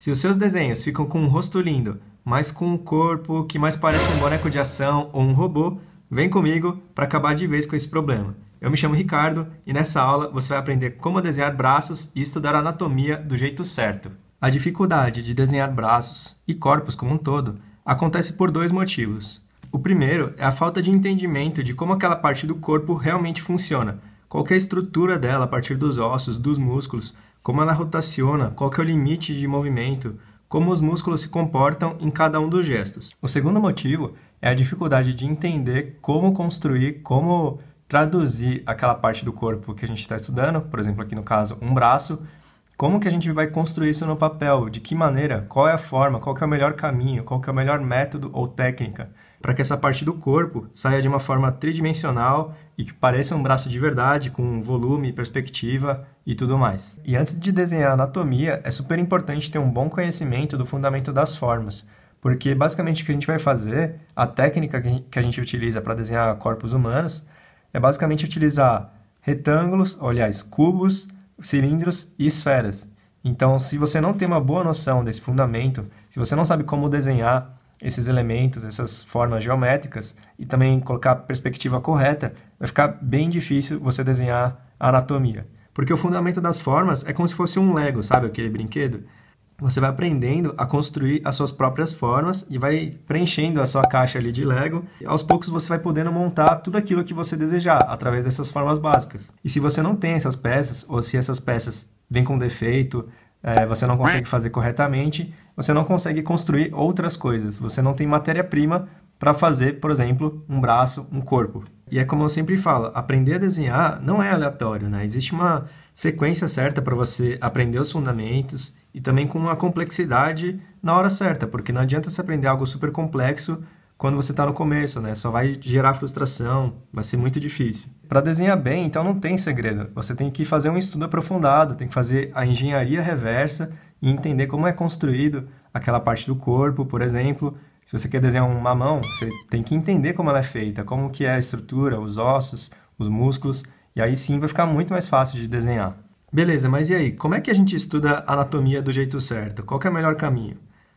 Se os seus desenhos ficam com um rosto lindo, mas com um corpo que mais parece um boneco de ação ou um robô, vem comigo para acabar de vez com esse problema. Eu me chamo Ricardo e nessa aula você vai aprender como desenhar braços e estudar anatomia do jeito certo. A dificuldade de desenhar braços e corpos como um todo acontece por dois motivos. O primeiro é a falta de entendimento de como aquela parte do corpo realmente funciona, qual é a estrutura dela a partir dos ossos, dos músculos, como ela rotaciona, qual é o limite de movimento, como os músculos se comportam em cada um dos gestos. O segundo motivo é a dificuldade de entender como construir, como traduzir aquela parte do corpo que a gente está estudando, por exemplo, aqui no caso, um braço, como que a gente vai construir isso no papel, de que maneira, qual é a forma, qual é o melhor caminho, qual é o melhor método ou técnica para que essa parte do corpo saia de uma forma tridimensional e que pareça um braço de verdade, com volume, perspectiva e tudo mais. E antes de desenhar a anatomia, é super importante ter um bom conhecimento do fundamento das formas, porque basicamente o que a gente vai fazer, a técnica que a gente utiliza para desenhar corpos humanos, é basicamente utilizar retângulos, ou, aliás, cubos, cilindros e esferas. Então, se você não tem uma boa noção desse fundamento, se você não sabe como desenhar esses elementos, essas formas geométricas e também colocar a perspectiva correta, vai ficar bem difícil você desenhar a anatomia. Porque o fundamento das formas é como se fosse um Lego, sabe aquele brinquedo? Você vai aprendendo a construir as suas próprias formas e vai preenchendo a sua caixa ali de Lego. E aos poucos você vai podendo montar tudo aquilo que você desejar através dessas formas básicas. E se você não tem essas peças, ou se essas peças vêm com defeito, é, você não consegue fazer corretamente, você não consegue construir outras coisas, você não tem matéria-prima para fazer, por exemplo, um braço, um corpo. E é como eu sempre falo, aprender a desenhar não é aleatório, né? Existe uma sequência certa para você aprender os fundamentos e também com uma complexidade na hora certa, porque não adianta você aprender algo super complexo quando você está no começo, né? Só vai gerar frustração, vai ser muito difícil. Para desenhar bem, então não tem segredo. Você tem que fazer um estudo aprofundado, tem que fazer a engenharia reversa e entender como é construído aquela parte do corpo, por exemplo. Se você quer desenhar uma mão, você tem que entender como ela é feita, como que é a estrutura, os ossos, os músculos, e aí sim vai ficar muito mais fácil de desenhar. Beleza, mas e aí? Como é que a gente estuda anatomia do jeito certo? Qual é o melhor caminho?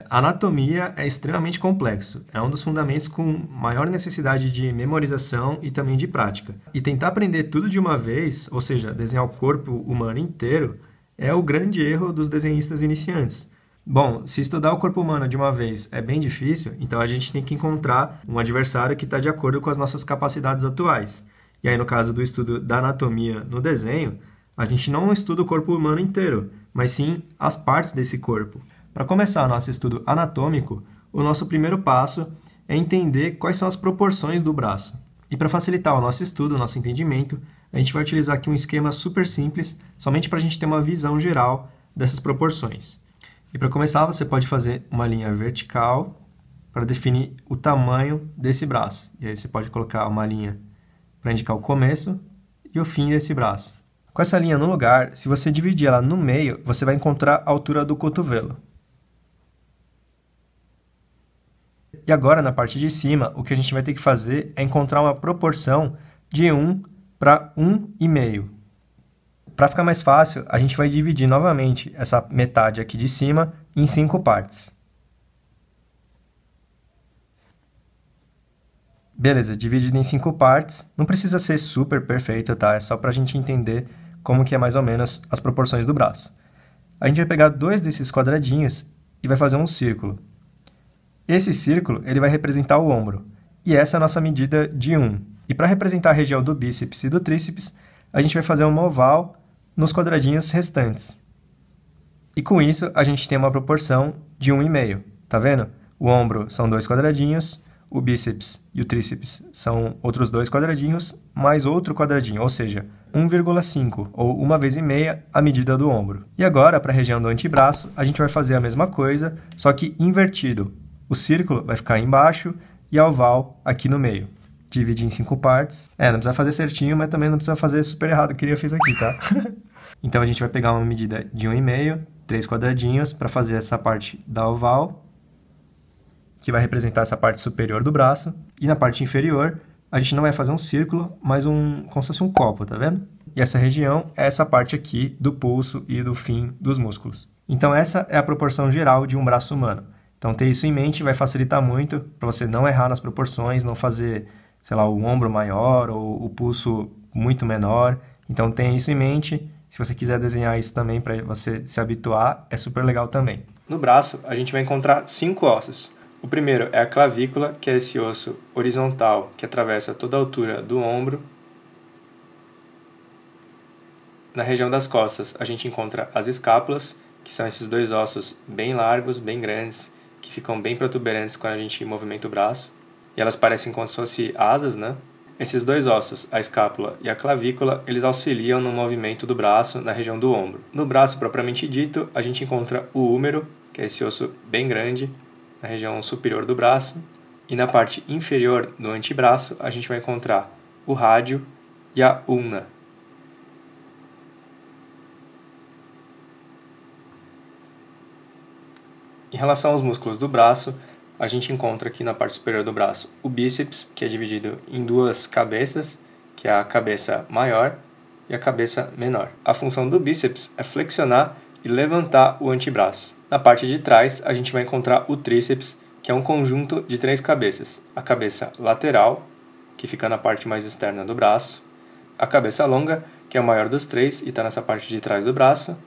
Anatomia é extremamente complexo. É um dos fundamentos com maior necessidade de memorização e também de prática. E tentar aprender tudo de uma vez, ou seja, desenhar o corpo humano inteiro, é o grande erro dos desenhistas iniciantes. Bom, se estudar o corpo humano de uma vez é bem difícil, então a gente tem que encontrar um adversário que está de acordo com as nossas capacidades atuais. E aí, no caso do estudo da anatomia no desenho, a gente não estuda o corpo humano inteiro, mas sim as partes desse corpo. Para começar nosso estudo anatômico, o nosso primeiro passo é entender quais são as proporções do braço. E para facilitar o nosso estudo, o nosso entendimento, a gente vai utilizar aqui um esquema super simples, somente para a gente ter uma visão geral dessas proporções. E para começar, você pode fazer uma linha vertical para definir o tamanho desse braço. E aí você pode colocar uma linha para indicar o começo e o fim desse braço. Com essa linha no lugar, se você dividir ela no meio, você vai encontrar a altura do cotovelo. E agora, na parte de cima, o que a gente vai ter que fazer é encontrar uma proporção de 1 para 1,5. Para ficar mais fácil, a gente vai dividir novamente essa metade aqui de cima em cinco partes. Beleza, dividido em cinco partes. Não precisa ser super perfeito, tá? É só para a gente entender como que é mais ou menos as proporções do braço. A gente vai pegar dois desses quadradinhos e vai fazer um círculo. Esse círculo ele vai representar o ombro, e essa é a nossa medida de 1. E para representar a região do bíceps e do tríceps, a gente vai fazer uma oval nos quadradinhos restantes. E com isso, a gente tem uma proporção de 1,5, tá vendo? O ombro são dois quadradinhos, o bíceps e o tríceps são outros dois quadradinhos, mais outro quadradinho, ou seja, 1,5 ou uma vez e meia a medida do ombro. E agora, para a região do antebraço, a gente vai fazer a mesma coisa, só que invertido. O círculo vai ficar embaixo e a oval aqui no meio. Dividir em cinco partes. É, não precisa fazer certinho, mas também não precisa fazer super errado, que nem eu fiz aqui, tá? então a gente vai pegar uma medida de 1,5, um três quadradinhos, para fazer essa parte da oval, que vai representar essa parte superior do braço. E na parte inferior, a gente não vai fazer um círculo, mas um, como se fosse um copo, tá vendo? E essa região é essa parte aqui do pulso e do fim dos músculos. Então essa é a proporção geral de um braço humano. Então, ter isso em mente vai facilitar muito para você não errar nas proporções, não fazer, sei lá, o ombro maior ou o pulso muito menor. Então, tenha isso em mente. Se você quiser desenhar isso também para você se habituar, é super legal também. No braço, a gente vai encontrar cinco ossos. O primeiro é a clavícula, que é esse osso horizontal que atravessa toda a altura do ombro. Na região das costas, a gente encontra as escápulas, que são esses dois ossos bem largos, bem grandes, que ficam bem protuberantes quando a gente movimenta o braço, e elas parecem como se fossem asas, né? Esses dois ossos, a escápula e a clavícula, eles auxiliam no movimento do braço na região do ombro. No braço propriamente dito, a gente encontra o húmero, que é esse osso bem grande, na região superior do braço, e na parte inferior do antebraço, a gente vai encontrar o rádio e a ulna, Em relação aos músculos do braço, a gente encontra aqui na parte superior do braço o bíceps, que é dividido em duas cabeças, que é a cabeça maior e a cabeça menor. A função do bíceps é flexionar e levantar o antebraço. Na parte de trás, a gente vai encontrar o tríceps, que é um conjunto de três cabeças: a cabeça lateral, que fica na parte mais externa do braço, a cabeça longa, que é a maior dos três e está nessa parte de trás do braço,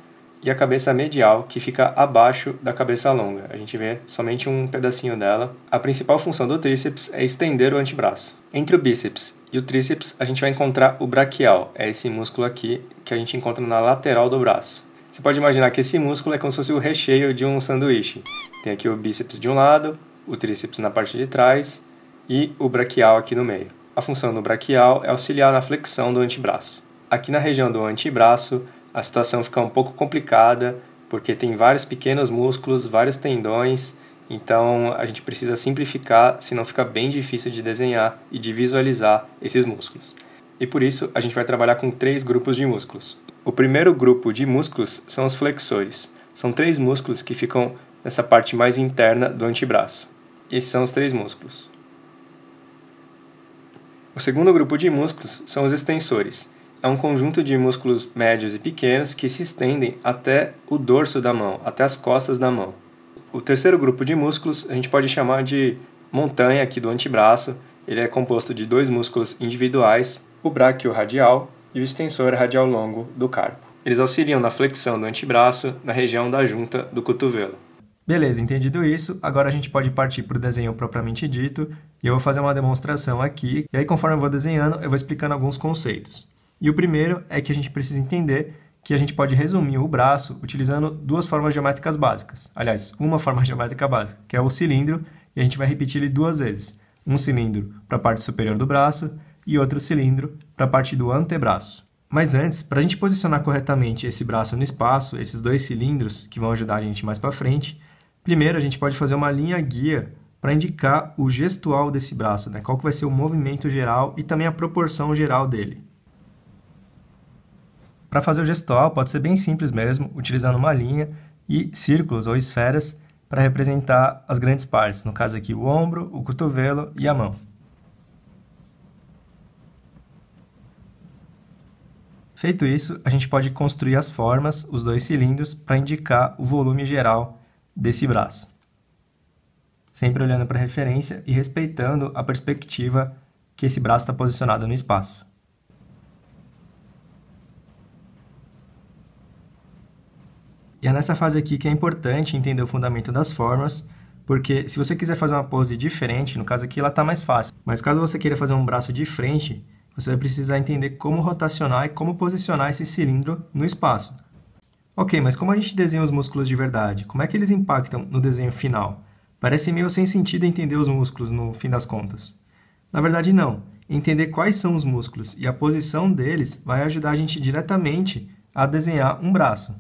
e a cabeça medial, que fica abaixo da cabeça longa. A gente vê somente um pedacinho dela. A principal função do tríceps é estender o antebraço. Entre o bíceps e o tríceps, a gente vai encontrar o braquial, é esse músculo aqui que a gente encontra na lateral do braço. Você pode imaginar que esse músculo é como se fosse o recheio de um sanduíche. Tem aqui o bíceps de um lado, o tríceps na parte de trás e o braquial aqui no meio. A função do braquial é auxiliar na flexão do antebraço. Aqui na região do antebraço, a situação fica um pouco complicada, porque tem vários pequenos músculos, vários tendões, então a gente precisa simplificar, senão fica bem difícil de desenhar e de visualizar esses músculos. E por isso a gente vai trabalhar com três grupos de músculos. O primeiro grupo de músculos são os flexores. São três músculos que ficam nessa parte mais interna do antebraço. Esses são os três músculos. O segundo grupo de músculos são os extensores, é um conjunto de músculos médios e pequenos que se estendem até o dorso da mão, até as costas da mão. O terceiro grupo de músculos a gente pode chamar de montanha aqui do antebraço. Ele é composto de dois músculos individuais, o bráquio radial e o extensor radial longo do carpo. Eles auxiliam na flexão do antebraço, na região da junta do cotovelo. Beleza, entendido isso, agora a gente pode partir para o desenho propriamente dito e eu vou fazer uma demonstração aqui. E aí, conforme eu vou desenhando, eu vou explicando alguns conceitos. E o primeiro é que a gente precisa entender que a gente pode resumir o braço utilizando duas formas geométricas básicas. Aliás, uma forma geométrica básica, que é o cilindro, e a gente vai repetir ele duas vezes. Um cilindro para a parte superior do braço e outro cilindro para a parte do antebraço. Mas antes, para a gente posicionar corretamente esse braço no espaço, esses dois cilindros que vão ajudar a gente mais para frente, primeiro a gente pode fazer uma linha guia para indicar o gestual desse braço, né? qual que vai ser o movimento geral e também a proporção geral dele. Para fazer o gestual, pode ser bem simples mesmo, utilizando uma linha e círculos ou esferas para representar as grandes partes, no caso aqui o ombro, o cotovelo e a mão. Feito isso, a gente pode construir as formas, os dois cilindros, para indicar o volume geral desse braço. Sempre olhando para a referência e respeitando a perspectiva que esse braço está posicionado no espaço. E é nessa fase aqui que é importante entender o fundamento das formas, porque se você quiser fazer uma pose diferente, no caso aqui ela está mais fácil, mas caso você queira fazer um braço de frente, você vai precisar entender como rotacionar e como posicionar esse cilindro no espaço. Ok, mas como a gente desenha os músculos de verdade? Como é que eles impactam no desenho final? Parece meio sem sentido entender os músculos no fim das contas. Na verdade, não. Entender quais são os músculos e a posição deles vai ajudar a gente diretamente a desenhar um braço.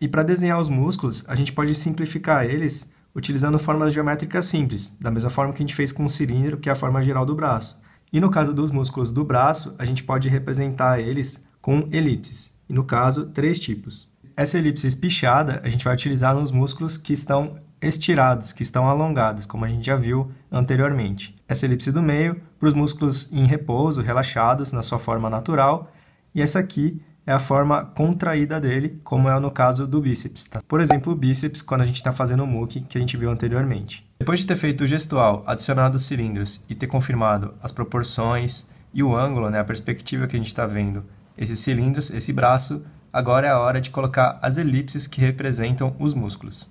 E para desenhar os músculos, a gente pode simplificar eles utilizando formas geométricas simples, da mesma forma que a gente fez com o cilindro, que é a forma geral do braço. E no caso dos músculos do braço, a gente pode representar eles com elipses, e no caso, três tipos. Essa elipse espichada a gente vai utilizar nos músculos que estão estirados, que estão alongados, como a gente já viu anteriormente. Essa elipse do meio para os músculos em repouso, relaxados, na sua forma natural, e essa aqui é a forma contraída dele, como é no caso do bíceps. Tá? Por exemplo, o bíceps quando a gente está fazendo o MOOC, que a gente viu anteriormente. Depois de ter feito o gestual, adicionado os cilindros e ter confirmado as proporções e o ângulo, né, a perspectiva que a gente está vendo, esses cilindros, esse braço, agora é a hora de colocar as elipses que representam os músculos.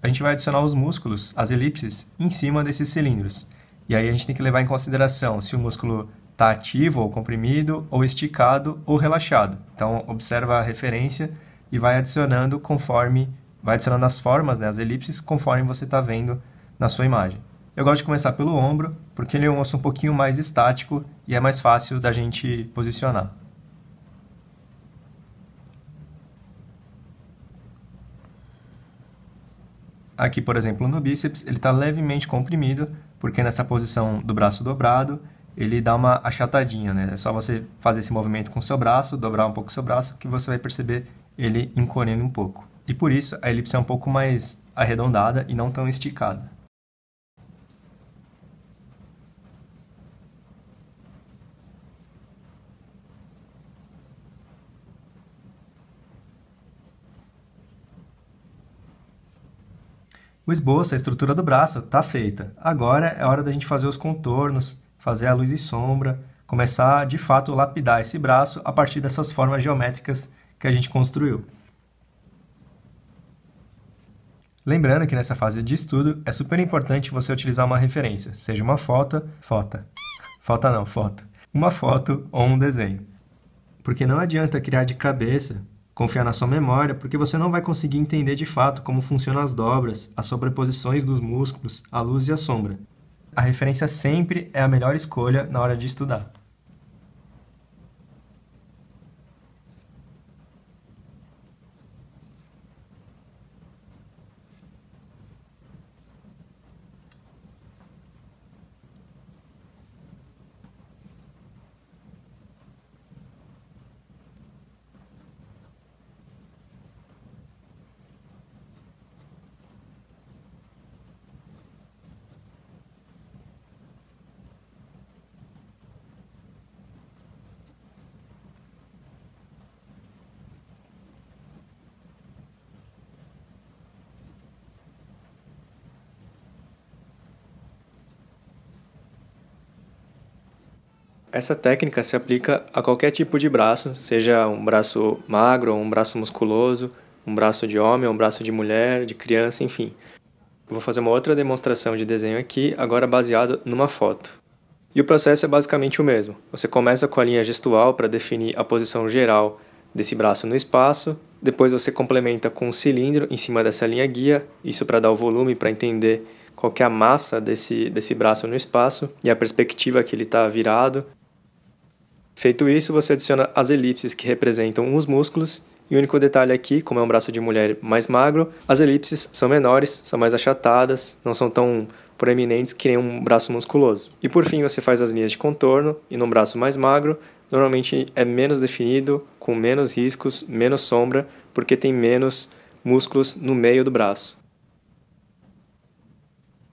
A gente vai adicionar os músculos, as elipses, em cima desses cilindros. E aí a gente tem que levar em consideração se o músculo está ativo ou comprimido, ou esticado ou relaxado. Então observa a referência e vai adicionando conforme vai adicionando as formas, né, as elipses, conforme você está vendo na sua imagem. Eu gosto de começar pelo ombro, porque ele é um osso um pouquinho mais estático e é mais fácil da gente posicionar. Aqui, por exemplo, no bíceps, ele está levemente comprimido, porque nessa posição do braço dobrado, ele dá uma achatadinha, né? É só você fazer esse movimento com o seu braço, dobrar um pouco o seu braço, que você vai perceber ele encolhendo um pouco. E por isso a elipse é um pouco mais arredondada e não tão esticada. O esboço, a estrutura do braço, está feita. Agora é hora da gente fazer os contornos, fazer a luz e sombra, começar de fato a lapidar esse braço a partir dessas formas geométricas que a gente construiu. Lembrando que nessa fase de estudo é super importante você utilizar uma referência, seja uma foto, foto, foto não, foto, uma foto ou um desenho. Porque não adianta criar de cabeça, confiar na sua memória, porque você não vai conseguir entender de fato como funcionam as dobras, as sobreposições dos músculos, a luz e a sombra a referência sempre é a melhor escolha na hora de estudar. Essa técnica se aplica a qualquer tipo de braço, seja um braço magro, um braço musculoso, um braço de homem, um braço de mulher, de criança, enfim. Vou fazer uma outra demonstração de desenho aqui, agora baseado numa foto. E o processo é basicamente o mesmo. Você começa com a linha gestual para definir a posição geral desse braço no espaço, depois você complementa com um cilindro em cima dessa linha guia, isso para dar o volume, para entender qual é a massa desse, desse braço no espaço e a perspectiva que ele está virado. Feito isso, você adiciona as elipses que representam os músculos, e o único detalhe aqui, como é um braço de mulher mais magro, as elipses são menores, são mais achatadas, não são tão proeminentes que nem um braço musculoso. E por fim, você faz as linhas de contorno, e num braço mais magro, normalmente é menos definido, com menos riscos, menos sombra, porque tem menos músculos no meio do braço.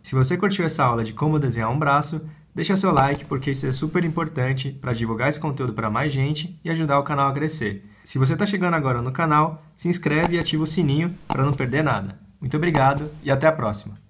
Se você curtiu essa aula de como desenhar um braço, Deixa seu like porque isso é super importante para divulgar esse conteúdo para mais gente e ajudar o canal a crescer. Se você está chegando agora no canal, se inscreve e ativa o sininho para não perder nada. Muito obrigado e até a próxima!